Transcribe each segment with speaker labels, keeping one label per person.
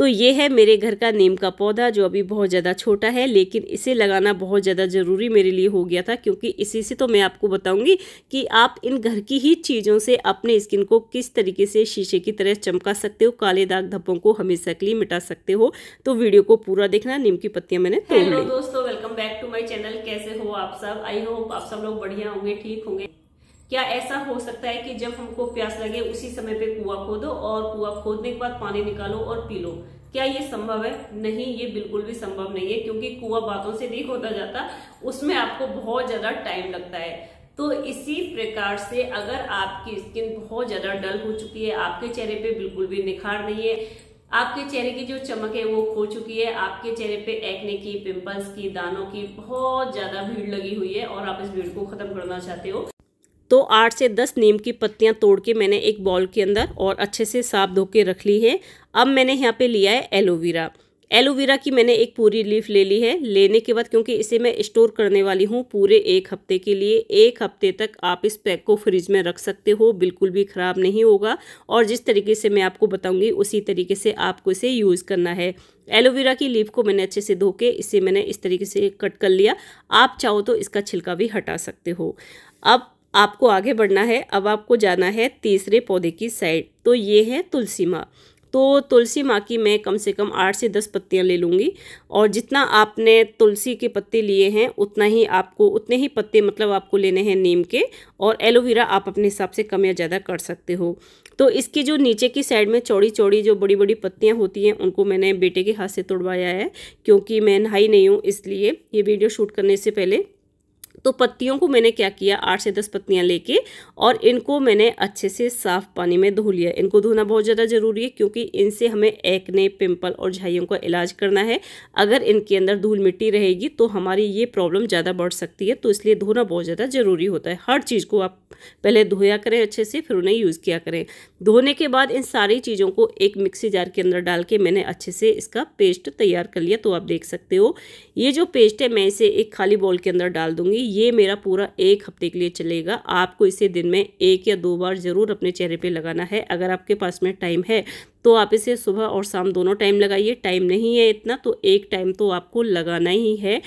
Speaker 1: तो ये है मेरे घर का नीम का पौधा जो अभी बहुत ज़्यादा छोटा है लेकिन इसे लगाना बहुत ज़्यादा ज़रूरी मेरे लिए हो गया था क्योंकि इसी से तो मैं आपको बताऊंगी कि आप इन घर की ही चीज़ों से अपने स्किन को किस तरीके से शीशे की तरह चमका सकते हो काले दाग धब्बों को हमेशा के लिए मिटा सकते हो तो वीडियो को पूरा देखना नीम की पत्तियां मैंने तोड़ दोस्तों welcome back to my channel कैसे हो आप सब आई होप आप सब लोग बढ़िया होंगे ठीक होंगे क्या ऐसा हो सकता है कि जब हमको प्यास लगे उसी समय पे कुआ खोदो और कुआ खोदने के बाद पानी निकालो और पी लो क्या ये संभव है नहीं ये बिल्कुल भी संभव नहीं है क्योंकि कुआ बातों से नहीं खोदा जाता उसमें आपको बहुत ज्यादा टाइम लगता है तो इसी प्रकार से अगर आपकी स्किन बहुत ज्यादा डल हो चुकी है आपके चेहरे पे बिल्कुल भी निखार नहीं है आपके चेहरे की जो चमक है वो खो चुकी है आपके चेहरे पे एक्ने की पिंपल्स की दानों की बहुत ज्यादा भीड़ लगी हुई है और आप इस भीड़ को खत्म करना चाहते हो तो आठ से दस नीम की पत्तियां तोड़ के मैंने एक बॉल के अंदर और अच्छे से साफ धो के रख ली है अब मैंने यहाँ पे लिया है एलोवेरा एलोवेरा की मैंने एक पूरी लीफ ले ली है लेने के बाद क्योंकि इसे मैं स्टोर करने वाली हूँ पूरे एक हफ्ते के लिए एक हफ्ते तक आप इस पैक को फ्रिज में रख सकते हो बिल्कुल भी ख़राब नहीं होगा और जिस तरीके से मैं आपको बताऊँगी उसी तरीके से आपको इसे यूज़ करना है एलोवेरा की लीफ को मैंने अच्छे से धो के इसे मैंने इस तरीके से कट कर लिया आप चाहो तो इसका छिलका भी हटा सकते हो अब आपको आगे बढ़ना है अब आपको जाना है तीसरे पौधे की साइड तो ये है तुलसी माँ तो तुलसी माँ की मैं कम से कम आठ से दस पत्तियाँ ले लूँगी और जितना आपने तुलसी के पत्ते लिए हैं उतना ही आपको उतने ही पत्ते मतलब आपको लेने हैं नीम के और एलोवेरा आप अपने हिसाब से कम या ज़्यादा कर सकते हो तो इसकी जो नीचे की साइड में चौड़ी चौड़ी जो बड़ी बड़ी पत्तियाँ होती हैं उनको मैंने बेटे के हाथ से तोड़वाया है क्योंकि मैं नहाई नहीं हूँ इसलिए ये वीडियो शूट करने से पहले तो पत्तियों को मैंने क्या किया आठ से दस पत्तियाँ लेके और इनको मैंने अच्छे से साफ़ पानी में धो लिया इनको धोना बहुत ज़्यादा ज़रूरी है क्योंकि इनसे हमें एक्ने पिंपल और झाइयों का इलाज करना है अगर इनके अंदर धूल मिट्टी रहेगी तो हमारी ये प्रॉब्लम ज़्यादा बढ़ सकती है तो इसलिए धोना बहुत ज़्यादा ज़रूरी होता है हर चीज़ को आप पहले धोया करें अच्छे से फिर उन्हें यूज़ किया करें धोने के बाद इन सारी चीज़ों को एक मिक्सी जार के अंदर डाल के मैंने अच्छे से इसका पेस्ट तैयार कर लिया तो आप देख सकते हो ये जो पेस्ट है मैं इसे एक खाली बॉल के अंदर डाल दूँगी ये मेरा पूरा एक हफ्ते के लिए चलेगा आपको इसे दिन में एक या दो बार ज़रूर अपने चेहरे पे लगाना है अगर आपके पास में टाइम है तो आप इसे सुबह और शाम दोनों टाइम लगाइए टाइम नहीं है इतना तो एक टाइम तो आपको लगाना ही है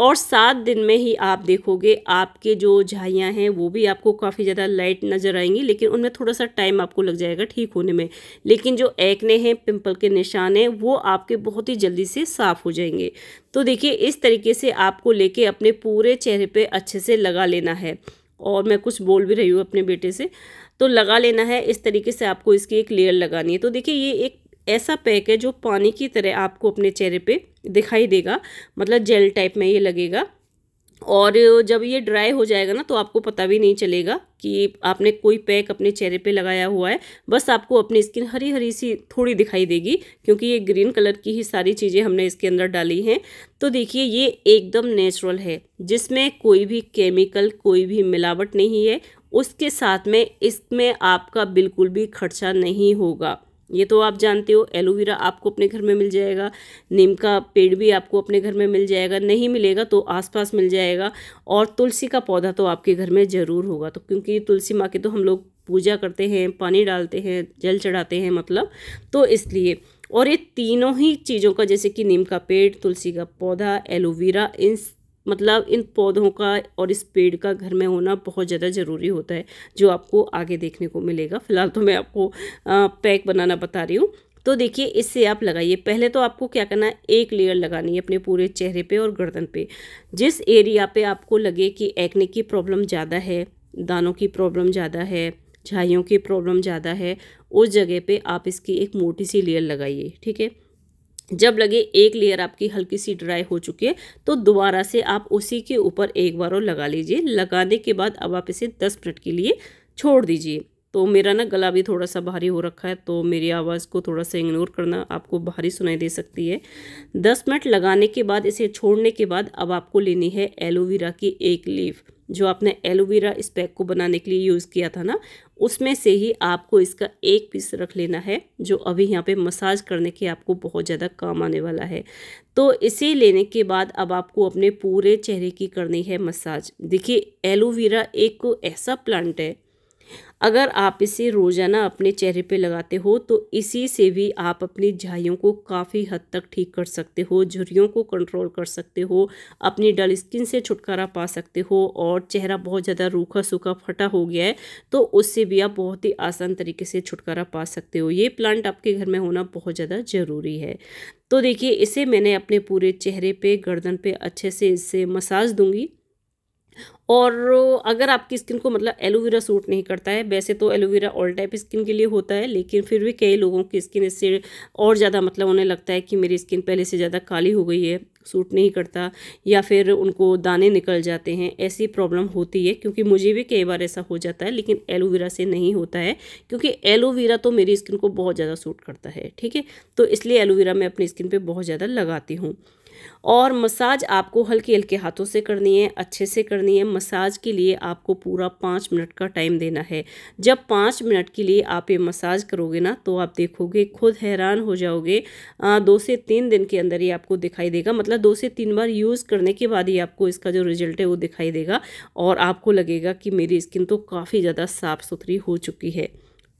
Speaker 1: और सात दिन में ही आप देखोगे आपके जो झाइयाँ हैं वो भी आपको काफ़ी ज़्यादा लाइट नज़र आएंगी लेकिन उनमें थोड़ा सा टाइम आपको लग जाएगा ठीक होने में लेकिन जो एक्ने हैं पिंपल के निशान हैं वो आपके बहुत ही जल्दी से साफ़ हो जाएंगे तो देखिए इस तरीके से आपको लेके अपने पूरे चेहरे पे अच्छे से लगा लेना है और मैं कुछ बोल भी रही हूँ अपने बेटे से तो लगा लेना है इस तरीके से आपको इसकी एक लेयर लगानी है तो देखिए ये एक ऐसा पैक है जो पानी की तरह आपको अपने चेहरे पे दिखाई देगा मतलब जेल टाइप में ये लगेगा और जब ये ड्राई हो जाएगा ना तो आपको पता भी नहीं चलेगा कि आपने कोई पैक अपने चेहरे पे लगाया हुआ है बस आपको अपनी स्किन हरी हरी सी थोड़ी दिखाई देगी क्योंकि ये ग्रीन कलर की ही सारी चीज़ें हमने इसके अंदर डाली हैं तो देखिए ये एकदम नेचुरल है जिसमें कोई भी केमिकल कोई भी मिलावट नहीं है उसके साथ में इसमें आपका बिल्कुल भी खर्चा नहीं होगा ये तो आप जानते हो एलोवेरा आपको अपने घर में मिल जाएगा नीम का पेड़ भी आपको अपने घर में मिल जाएगा नहीं मिलेगा तो आसपास मिल जाएगा और तुलसी का पौधा तो आपके घर में ज़रूर होगा तो क्योंकि तुलसी माँ की तो हम लोग पूजा करते हैं पानी डालते हैं जल चढ़ाते हैं मतलब तो इसलिए और ये तीनों ही चीज़ों का जैसे कि नीम का पेड़ तुलसी का पौधा एलोवेरा इन मतलब इन पौधों का और इस पेड़ का घर में होना बहुत ज़्यादा ज़रूरी होता है जो आपको आगे देखने को मिलेगा फ़िलहाल तो मैं आपको पैक बनाना बता रही हूँ तो देखिए इससे आप लगाइए पहले तो आपको क्या करना है एक लेयर लगानी है अपने पूरे चेहरे पे और गर्दन पे जिस एरिया पे आपको लगे कि एक्ने की प्रॉब्लम ज़्यादा है दानों की प्रॉब्लम ज़्यादा है झाइयों की प्रॉब्लम ज़्यादा है उस जगह पे आप इसकी एक मोटी सी लेयर लगाइए ठीक है जब लगे एक लेयर आपकी हल्की सी ड्राई हो चुकी है तो दोबारा से आप उसी के ऊपर एक बार और लगा लीजिए लगाने के बाद अब आप इसे दस मिनट के लिए छोड़ दीजिए तो मेरा ना गला भी थोड़ा सा भारी हो रखा है तो मेरी आवाज़ को थोड़ा सा इग्नोर करना आपको भारी सुनाई दे सकती है दस मिनट लगाने के बाद इसे छोड़ने के बाद अब आपको लेनी है एलोवेरा की एक लीफ जो आपने एलोवेरा इस पैक को बनाने के लिए यूज़ किया था ना उसमें से ही आपको इसका एक पीस रख लेना है जो अभी यहाँ पे मसाज करने के आपको बहुत ज़्यादा काम आने वाला है तो इसे लेने के बाद अब आपको अपने पूरे चेहरे की करनी है मसाज देखिए एलोवेरा एक ऐसा प्लांट है अगर आप इसे रोज़ाना अपने चेहरे पे लगाते हो तो इसी से भी आप अपनी झाइयों को काफ़ी हद तक ठीक कर सकते हो झुरियों को कंट्रोल कर सकते हो अपनी डल स्किन से छुटकारा पा सकते हो और चेहरा बहुत ज़्यादा रूखा सूखा फटा हो गया है तो उससे भी आप बहुत ही आसान तरीके से छुटकारा पा सकते हो ये प्लांट आपके घर में होना बहुत ज़्यादा ज़रूरी है तो देखिए इसे मैंने अपने पूरे चेहरे पर गर्दन पर अच्छे से इससे मसाज दूँगी और अगर आपकी स्किन को मतलब एलोवेरा सूट नहीं करता है वैसे तो एलोवेरा ऑल टाइप स्किन के लिए होता है लेकिन फिर भी कई लोगों की स्किन इससे और ज़्यादा मतलब उन्हें लगता है कि मेरी स्किन पहले से ज़्यादा काली हो गई है सूट नहीं करता या फिर उनको दाने निकल जाते हैं ऐसी प्रॉब्लम होती है क्योंकि मुझे भी कई बार ऐसा हो जाता है लेकिन एलोवेरा से नहीं होता है क्योंकि एलोवेरा तो मेरी स्किन को बहुत ज़्यादा सूट करता है ठीक है तो इसलिए एलोवेरा मैं अपनी स्किन पर बहुत ज़्यादा लगाती हूँ और मसाज आपको हल्के हल्के हाथों से करनी है अच्छे से करनी है मसाज के लिए आपको पूरा पाँच मिनट का टाइम देना है जब पाँच मिनट के लिए आप ये मसाज करोगे ना तो आप देखोगे खुद हैरान हो जाओगे आ, दो से तीन दिन के अंदर ही आपको दिखाई देगा मतलब दो से तीन बार यूज़ करने के बाद ही आपको इसका जो रिजल्ट है वो दिखाई देगा और आपको लगेगा कि मेरी स्किन तो काफ़ी ज़्यादा साफ़ सुथरी हो चुकी है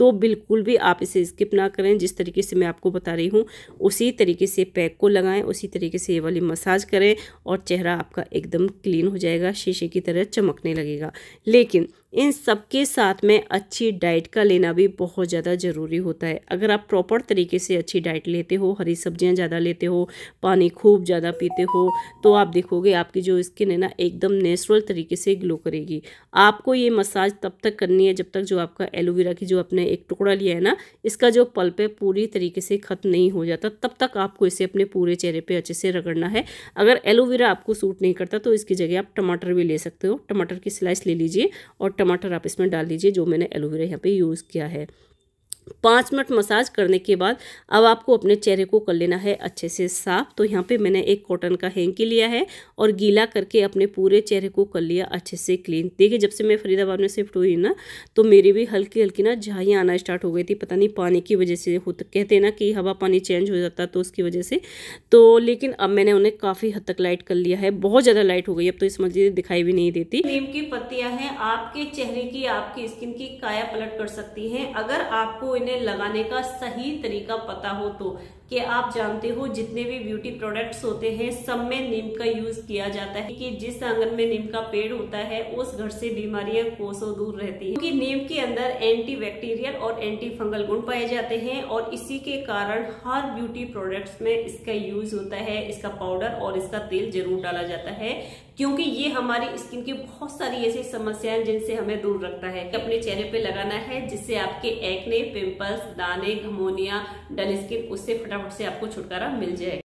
Speaker 1: तो बिल्कुल भी आप इसे स्किप ना करें जिस तरीके से मैं आपको बता रही हूँ उसी तरीके से पैक को लगाएं उसी तरीके से ये वाली मसाज करें और चेहरा आपका एकदम क्लीन हो जाएगा शीशे की तरह चमकने लगेगा लेकिन इन सब के साथ में अच्छी डाइट का लेना भी बहुत ज़्यादा ज़रूरी होता है अगर आप प्रॉपर तरीके से अच्छी डाइट लेते हो हरी सब्जियां ज़्यादा लेते हो पानी खूब ज़्यादा पीते हो तो आप देखोगे आपकी जो स्किन है ना एकदम नेचुरल तरीके से ग्लो करेगी आपको ये मसाज तब तक करनी है जब तक जो आपका एलोवेरा की जो आपने एक टुकड़ा लिया है ना इसका जो पल्प है पूरी तरीके से ख़त्म नहीं हो जाता तब तक आपको इसे अपने पूरे चेहरे पर अच्छे से रगड़ना है अगर एलोवेरा आपको सूट नहीं करता तो इसकी जगह आप टमाटर भी ले सकते हो टमाटर की स्लाइस ले लीजिए और टमाटर आप इसमें डाल लीजिए जो मैंने एलोवेरा यहाँ पे यूज़ किया है पाँच मिनट मसाज करने के बाद अब आपको अपने चेहरे को कर लेना है अच्छे से साफ तो यहाँ पे मैंने एक कॉटन का हैंकी लिया है और गीला करके अपने पूरे चेहरे को कर लिया अच्छे से क्लीन देखिए जब से मैं फरीदाबाद में शिफ्ट हुई ना तो मेरी भी हल्की हल्की ना झाइयाँ आना स्टार्ट हो गई थी पता नहीं पानी की वजह से हो कहते ना कि हवा पानी चेंज हो जाता तो उसकी वजह से तो लेकिन अब मैंने उन्हें काफ़ी हद तक लाइट कर लिया है बहुत ज़्यादा लाइट हो गई अब तो इस मजीद दिखाई भी नहीं देती नीम की पत्तियां हैं आपके चेहरे की आपकी स्किन की काया पलट कर सकती हैं अगर आपको इन्हें लगाने का सही तरीका पता हो तो कि आप जानते हो जितने भी ब्यूटी प्रोडक्ट्स होते हैं सब में नीम का यूज किया जाता है कि जिस आंगन में नीम का पेड़ होता है उस घर से बीमारियां कोसों दूर रहती है क्योंकि नीम के अंदर एंटी बैक्टीरियल और एंटी फंगल गुण पाए जाते हैं और इसी के कारण हर ब्यूटी प्रोडक्ट्स में इसका यूज होता है इसका पाउडर और इसका तेल जरूर डाला जाता है क्योंकि ये हमारी स्किन की बहुत सारी ऐसी समस्याएं जिनसे हमें दूर रखता है अपने चेहरे पे लगाना है जिससे आपके एक्ने पिंपल्स दाने घमोनिया डल स्किन उससे फटाफट फटाफट से आपको छुटकारा मिल जाएगा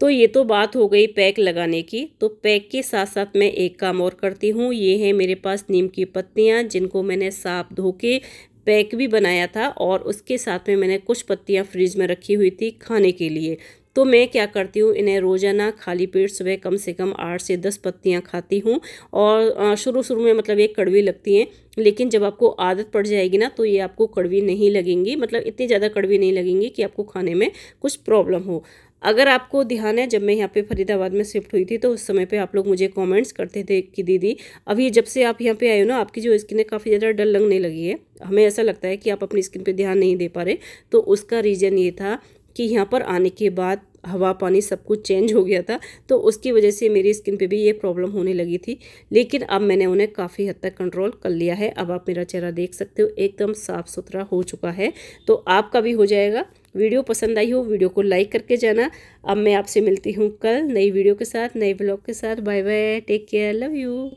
Speaker 1: तो ये तो बात हो गई पैक लगाने की तो पैक के साथ साथ मैं एक काम और करती हूँ ये है मेरे पास नीम की पत्तियाँ जिनको मैंने साफ धो के पैक भी बनाया था और उसके साथ में मैंने कुछ पत्तियाँ फ्रिज में रखी हुई थी खाने के लिए तो मैं क्या करती हूँ इन्हें रोज़ाना खाली पेट सुबह कम से कम आठ से दस पत्तियाँ खाती हूँ और शुरू शुरू में मतलब ये कड़वी लगती हैं लेकिन जब आपको आदत पड़ जाएगी ना तो ये आपको कड़वी नहीं लगेंगी मतलब इतनी ज़्यादा कड़वी नहीं लगेंगी कि आपको खाने में कुछ प्रॉब्लम हो अगर आपको ध्यान है जब मैं यहाँ पे फरीदाबाद में शिफ्ट हुई थी तो उस समय पे आप लोग मुझे कमेंट्स करते थे कि दीदी अभी जब से आप यहाँ पे आए हो ना आपकी जो स्किन है काफ़ी ज़्यादा डल लगने लगी है हमें ऐसा लगता है कि आप अपनी स्किन पे ध्यान नहीं दे पा रहे तो उसका रीज़न ये था कि यहाँ पर आने के बाद हवा पानी सब कुछ चेंज हो गया था तो उसकी वजह से मेरी स्किन पे भी ये प्रॉब्लम होने लगी थी लेकिन अब मैंने उन्हें काफ़ी हद तक कंट्रोल कर लिया है अब आप मेरा चेहरा देख सकते हो एकदम साफ़ सुथरा हो चुका है तो आपका भी हो जाएगा वीडियो पसंद आई हो वीडियो को लाइक करके जाना अब मैं आपसे मिलती हूँ कल नई वीडियो के साथ नए ब्लॉग के साथ bye bye take care love you